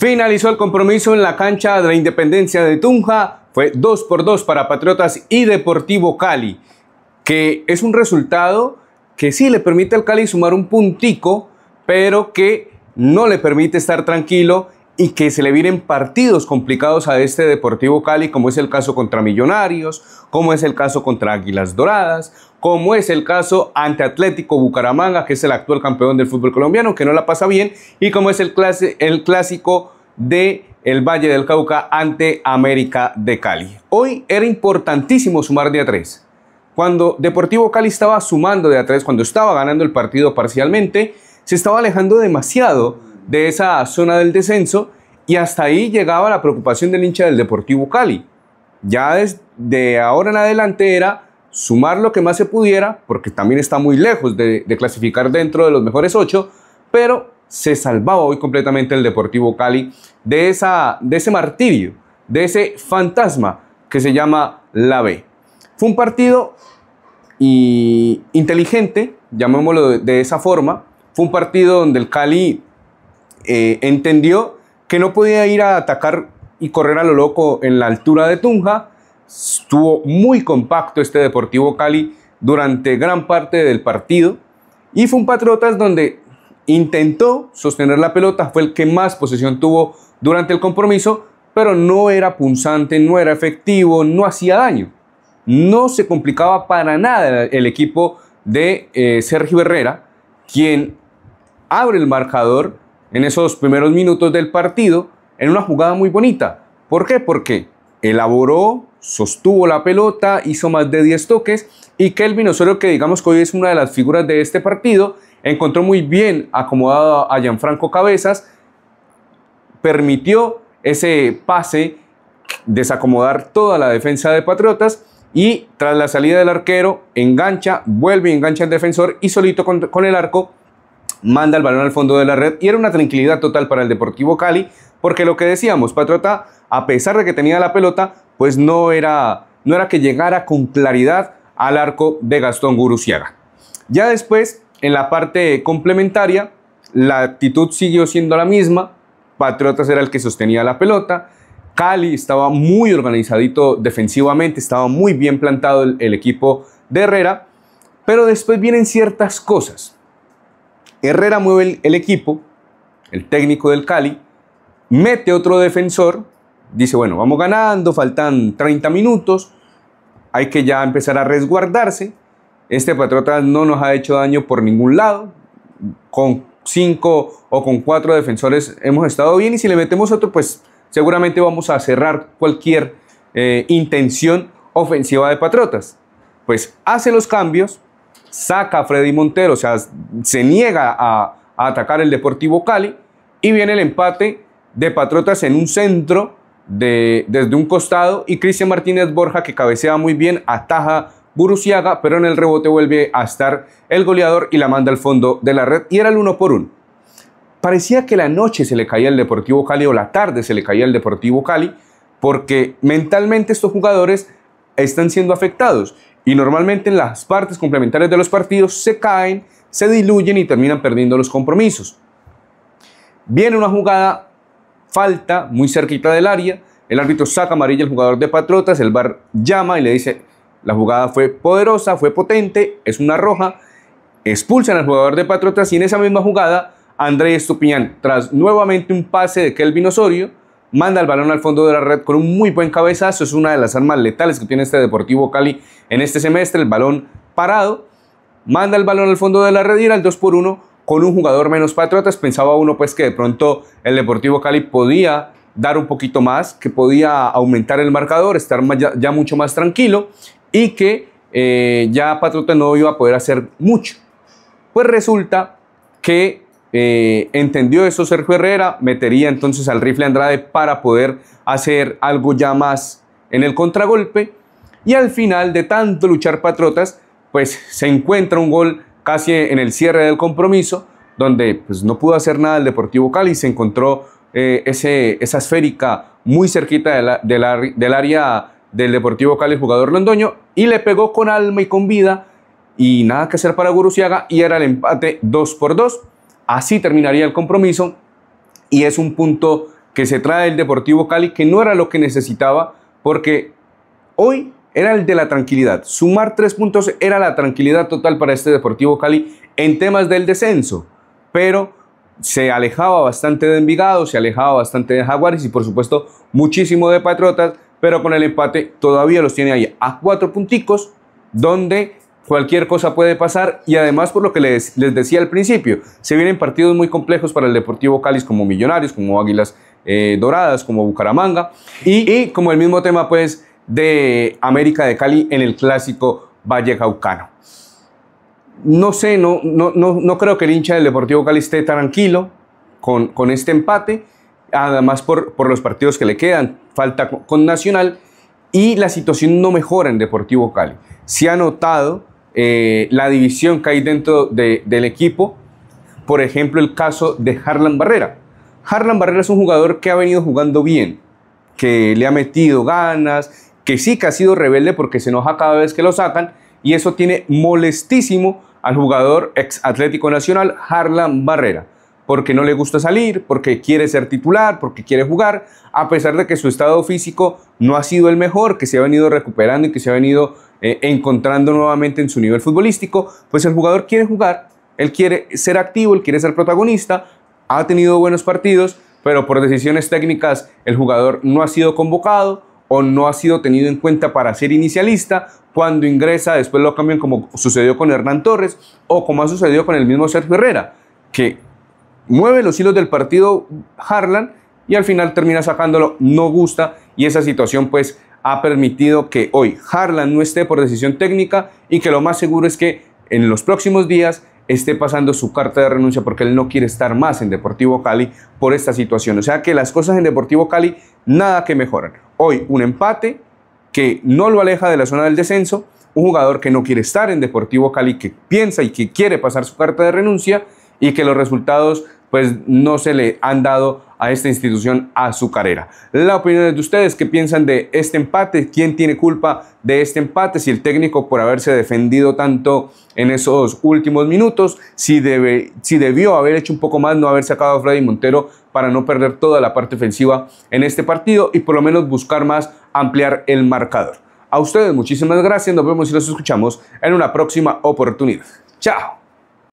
Finalizó el compromiso en la cancha de la Independencia de Tunja. Fue 2 por 2 para Patriotas y Deportivo Cali, que es un resultado que sí le permite al Cali sumar un puntico, pero que no le permite estar tranquilo y que se le vienen partidos complicados a este Deportivo Cali, como es el caso contra Millonarios, como es el caso contra Águilas Doradas, como es el caso ante Atlético Bucaramanga, que es el actual campeón del fútbol colombiano, que no la pasa bien, y como es el, el clásico de el Valle del Cauca ante América de Cali. Hoy era importantísimo sumar de a tres. Cuando Deportivo Cali estaba sumando de a tres, cuando estaba ganando el partido parcialmente, se estaba alejando demasiado de esa zona del descenso y hasta ahí llegaba la preocupación del hincha del Deportivo Cali. Ya desde ahora en adelante era sumar lo que más se pudiera, porque también está muy lejos de, clasificar dentro de los mejores ocho, pero se salvaba hoy completamente el Deportivo Cali de, esa, de ese martirio, de ese fantasma que se llama la B. Fue un partido inteligente, llamémoslo de esa forma. Fue un partido donde el Cali eh, entendió que no podía ir a atacar y correr a lo loco en la altura de Tunja. Estuvo muy compacto este Deportivo Cali durante gran parte del partido. Y fue un Patriotas donde intentó sostener la pelota, fue el que más posesión tuvo durante el compromiso, pero no era punzante, no era efectivo, no hacía daño. No se complicaba para nada el equipo de eh, Sergio Herrera, quien abre el marcador en esos primeros minutos del partido en una jugada muy bonita. ¿Por qué? Porque elaboró, sostuvo la pelota, hizo más de 10 toques y Kelvin Osorio, que digamos que hoy es una de las figuras de este partido, encontró muy bien acomodado a Gianfranco Cabezas, permitió ese pase desacomodar toda la defensa de Patriotas y tras la salida del arquero engancha, vuelve y engancha al defensor y solito con el arco manda el balón al fondo de la red y era una tranquilidad total para el Deportivo Cali, porque lo que decíamos, Patriota, a pesar de que tenía la pelota, pues no era, no era que llegara con claridad al arco de Gastón Guruciaga. Ya después, en la parte complementaria, la actitud siguió siendo la misma, Patriotas era el que sostenía la pelota, Cali estaba muy organizadito defensivamente, estaba muy bien plantado el equipo de Herrera, pero después vienen ciertas cosas Herrera mueve el, equipo, el técnico del Cali, mete otro defensor, dice, bueno, vamos ganando, faltan 30 minutos, hay que ya empezar a resguardarse. Este Patrota no nos ha hecho daño por ningún lado. Con cinco o con cuatro defensores hemos estado bien y si le metemos otro, pues seguramente vamos a cerrar cualquier eh, intención ofensiva de Patriotas. Pues hace los cambios, saca a Freddy Montero, o sea, se niega a, atacar el Deportivo Cali y viene el empate de Patrotas en un centro desde un costado y Cristian Martínez Borja que cabecea muy bien, ataja Burusiaga, pero en el rebote vuelve a estar el goleador y la manda al fondo de la red y era el uno por uno. Parecía que la noche se le caía al Deportivo Cali o la tarde se le caía al Deportivo Cali porque mentalmente estos jugadores están siendo afectados y normalmente en las partes complementarias de los partidos se caen, se diluyen y terminan perdiendo los compromisos. Viene una jugada, falta, muy cerquita del área, el árbitro saca amarilla al jugador de Patriotas, el bar llama y le dice, la jugada fue poderosa, fue potente, es una roja, expulsan al jugador de Patriotas y en esa misma jugada Andrés Estupiñán, tras nuevamente un pase de Kelvin Osorio, manda el balón al fondo de la red con un muy buen cabezazo. Es una de las armas letales que tiene este Deportivo Cali en este semestre, el balón parado. Manda el balón al fondo de la red y era el 2 por 1 con un jugador menos patriotas. Pensaba uno pues que de pronto el Deportivo Cali podía dar un poquito más, que podía aumentar el marcador, estar ya, mucho más tranquilo y que eh, ya Patriotas no iba a poder hacer mucho. Pues resulta que eh, entendió eso Sergio Herrera, metería entonces al rifle Andrade para poder hacer algo ya más en el contragolpe. Y al final de tanto luchar patrotas pues se encuentra un gol casi en el cierre del compromiso, donde pues, no pudo hacer nada el Deportivo Cali, se encontró eh, esa esférica muy cerquita del área del Deportivo Cali, el jugador londoño, y le pegó con alma y con vida, y nada que hacer para Guruciaga, y era el empate 2 por 2. Así terminaría el compromiso y es un punto que se trae el Deportivo Cali que no era lo que necesitaba porque hoy era el de la tranquilidad. Sumar tres puntos era la tranquilidad total para este Deportivo Cali en temas del descenso, pero se alejaba bastante de Envigado, se alejaba bastante de Jaguares y por supuesto muchísimo de Patriotas, pero con el empate todavía los tiene ahí a cuatro punticos donde cualquier cosa puede pasar y además por lo que les, decía al principio, se vienen partidos muy complejos para el Deportivo Cali como Millonarios, como Águilas eh, Doradas, como Bucaramanga y, como el mismo tema pues de América de Cali en el clásico Valle Caucano. No sé, no, no, no, no creo que el hincha del Deportivo Cali esté tranquilo con, con este empate, además por, por los partidos que le quedan, falta con Nacional y la situación no mejora en Deportivo Cali. Se ha notado eh, la división que hay dentro del equipo. Por ejemplo, el caso de Harlan Barrera. Harlan Barrera es un jugador que ha venido jugando bien, que le ha metido ganas, que sí que ha sido rebelde porque se enoja cada vez que lo sacan y eso tiene molestísimo al jugador ex Atlético Nacional Harlan Barrera, porque no le gusta salir, porque quiere ser titular, porque quiere jugar, a pesar de que su estado físico no ha sido el mejor, que se ha venido recuperando y que se ha venido eh, encontrando nuevamente en su nivel futbolístico, pues el jugador quiere jugar, él quiere ser activo, él quiere ser protagonista, ha tenido buenos partidos, pero por decisiones técnicas el jugador no ha sido convocado o no ha sido tenido en cuenta para ser inicialista. Cuando ingresa, después lo cambian como sucedió con Hernán Torres o como ha sucedido con el mismo Sergio Herrera, que mueve los hilos del partido Harlan y al final termina sacándolo, no gusta y esa situación pues ha permitido que hoy Harlan no esté por decisión técnica y que lo más seguro es que en los próximos días esté pasando su carta de renuncia porque él no quiere estar más en Deportivo Cali por esta situación. O sea que las cosas en Deportivo Cali nada que mejoran. Hoy un empate que no lo aleja de la zona del descenso, un jugador que no quiere estar en Deportivo Cali, que piensa y que quiere pasar su carta de renuncia y que los resultados pues no se le han dado a esta institución a su carrera. La opinión de ustedes, ¿qué piensan de este empate? ¿Quién tiene culpa de este empate? Si el técnico por haberse defendido tanto en esos últimos minutos, si, si debió haber hecho un poco más, no haber sacado a Freddy Montero para no perder toda la parte ofensiva en este partido y por lo menos buscar más ampliar el marcador. A ustedes muchísimas gracias, nos vemos y nos escuchamos en una próxima oportunidad. Chao.